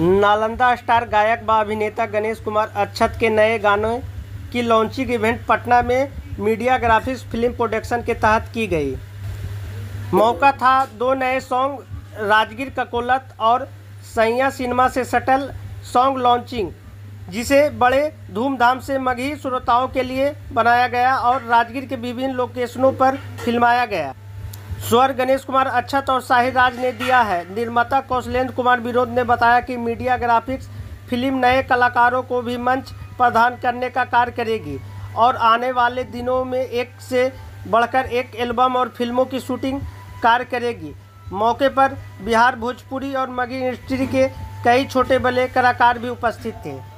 Nalanda star गायक व अभिनेता गणेश कुमार अक्षत के नए गानों की लॉन्चिंग इवेंट पटना में मीडिया ग्राफिक्स फिल्म प्रोडक्शन के तहत की गई मौका था दो नए सॉन्ग राजगीर ककोलत और सैया सिनेमा से सटल सॉन्ग लॉन्चिंग जिसे बड़े धूमधाम से मगही श्रोताओं के लिए बनाया गया और राजगीर के विभिन्न लोकेशनों पर फिल्माया गया स्वर गणेश कुमार अच्छत और राज ने दिया है निर्माता कौशलेंद्र कुमार विरोध ने बताया कि मीडिया ग्राफिक्स फिल्म नए कलाकारों को भी मंच प्रदान करने का कार्य करेगी और आने वाले दिनों में एक से बढ़कर एक एल्बम और फिल्मों की शूटिंग कार्य करेगी मौके पर बिहार भोजपुरी और मगी इंडस्ट्री के कई छोटे बड़े कलाकार भी उपस्थित थे